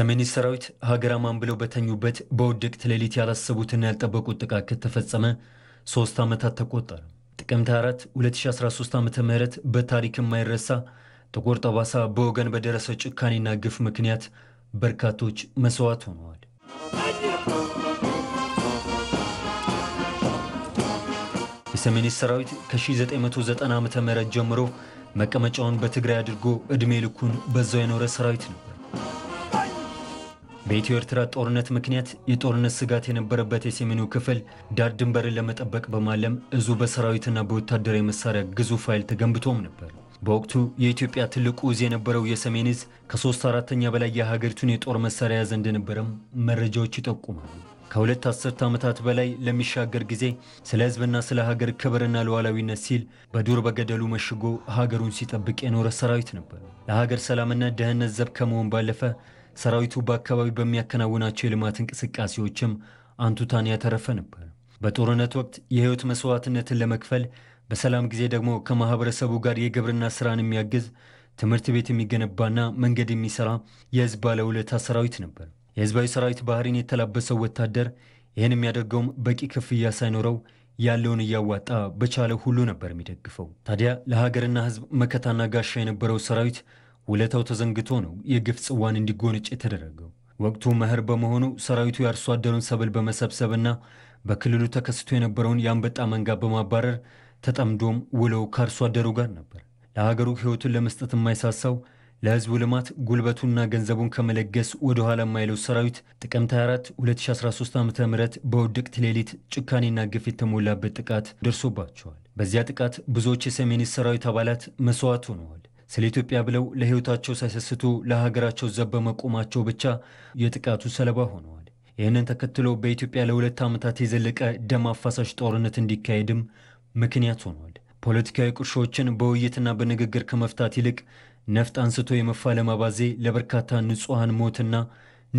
ሰሜን ሰራዊት ሀገራማን ብለው በተኙበት በውድቅት ሌሊት ያላሰቡትና ያልጠበቁት ጥቃት ከተፈጸመ ሶስት ዓመታት ተቆጠረ። ጥቅምት 4 2013 ዓ ም በታሪክ የማይረሳ ጥቁር ጠባሳ በወገን በደረሰው ጭካኔና ግፍ ምክንያት በርካቶች መስዋዕት ሆነዋል። የሰሜን ሰራዊት ከ1990 ዓ ም ጀምሮ መቀመጫውን በትግራይ አድርጎ ዕድሜ ልኩን በዛው የኖረ ሰራዊት ነበር። በኢትዮ ኤርትራ ጦርነት ምክንያት የጦርነት ስጋት የነበረበት የሰሜኑ ክፍል ዳር ድንበርን ለመጠበቅ በማለም እዙ በሰራዊትና በወታደራዊ መሳሪያ ግዙፍ ኃይል ተገንብቶም ነበር። በወቅቱ የኢትዮጵያ ትልቁ እዝ የነበረው የሰሜን እዝ ከሶስት አራተኛ በላይ የሀገሪቱን የጦር መሳሪያ ያዘ እንደነበረም መረጃዎች ይጠቁማሉ። ከሁለት አስርተ ዓመታት በላይ ለሚሻገር ጊዜ ስለ ሕዝብና ስለ ሀገር ክብርና ሉዓላዊነት ሲል በዱር በገደሉ መሽጎ ሀገሩን ሲጠብቅ የኖረ ሰራዊት ነበር። ለሀገር ሰላምና ደህንነት ዘብ ከመሆን ባለፈ ሰራዊቱ በአካባቢው በሚያከናውናቸው የልማት እንቅስቃሴዎችም አንቱታን ያተረፈ ነበር። በጦርነት ወቅት የህይወት መስዋዕትነትን ለመክፈል በሰላም ጊዜ ደግሞ ከማህበረሰቡ ጋር የግብርና ስራን የሚያግዝ ትምህርት ቤት የሚገነባና መንገድ የሚሰራ የህዝብ ባለውለታ ሰራዊት ነበር። የህዝባዊ ሰራዊት ባህሪን የተላበሰው ወታደር ይህን የሚያደርገውም በቂ ክፍያ ሳይኖረው ያለውን እያዋጣ በቻለው ሁሉ ነበር የሚደግፈው። ታዲያ ለሀገርና ህዝብ መከታና ጋሻ የነበረው ሰራዊት ውለታው ተዘንግቶ ነው የግፍ ጽዋን እንዲጎነጭ የተደረገው። ወቅቱ መኸር በመሆኑ ሰራዊቱ የአርሶ አደሩን ሰብል በመሰብሰብና በክልሉ ተከስቶ የነበረውን የአንበጣ መንጋ በማባረር ተጠምዶም ውለው ከአርሶ አደሩ ጋር ነበር። ለሀገሩ ሕይወቱን ለመስጠት የማይሳሳው ለሕዝቡ ልማት ጉልበቱና ገንዘቡን ከመለገስ ወደ ኋላ የማይለው ሰራዊት ጥቅምት 24 2013 ዓ ም በውድቅት ሌሊት ጭካኔና ግፍ የተሞላበት ጥቃት ደርሶባቸዋል። በዚያ ጥቃት ብዙዎች የሰሜን ሰራዊት አባላት መስዋዕት ሆነዋል። ስለ ኢትዮጵያ ብለው ለሕይወታቸው ሳይሰስቱ ለሀገራቸው ዘብ በመቆማቸው ብቻ የጥቃቱ ሰለባ ሆነዋል። ይህንን ተከትሎ በኢትዮጵያ ለሁለት ዓመታት የዘለቀ ደም አፋሳሽ ጦርነት እንዲካሄድም ምክንያት ሆኗል። ፖለቲካዊ ቁርሾዎችን በውይይትና በንግግር ከመፍታት ይልቅ ነፍጥ አንስቶ የመፋለም አባዜ ለበርካታ ንጹሐን ሞትና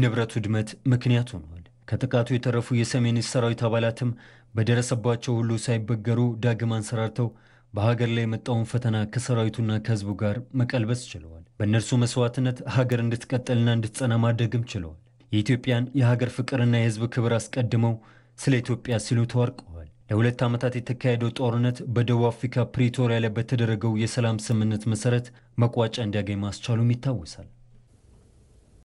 ንብረት ውድመት ምክንያት ሆኗል። ከጥቃቱ የተረፉ የሰሜን ሰራዊት አባላትም በደረሰባቸው ሁሉ ሳይበገሩ ዳግም አንሰራርተው በሀገር ላይ የመጣውን ፈተና ከሰራዊቱና ከህዝቡ ጋር መቀልበስ ችለዋል። በእነርሱ መስዋዕትነት ሀገር እንድትቀጥልና እንድትጸና ማድረግም ችለዋል። የኢትዮጵያን የሀገር ፍቅርና የህዝብ ክብር አስቀድመው ስለ ኢትዮጵያ ሲሉ ተዋርቀዋል። ለሁለት ዓመታት የተካሄደው ጦርነት በደቡብ አፍሪካ ፕሪቶሪያ ላይ በተደረገው የሰላም ስምምነት መሠረት መቋጫ እንዲያገኝ ማስቻሉም ይታወሳል።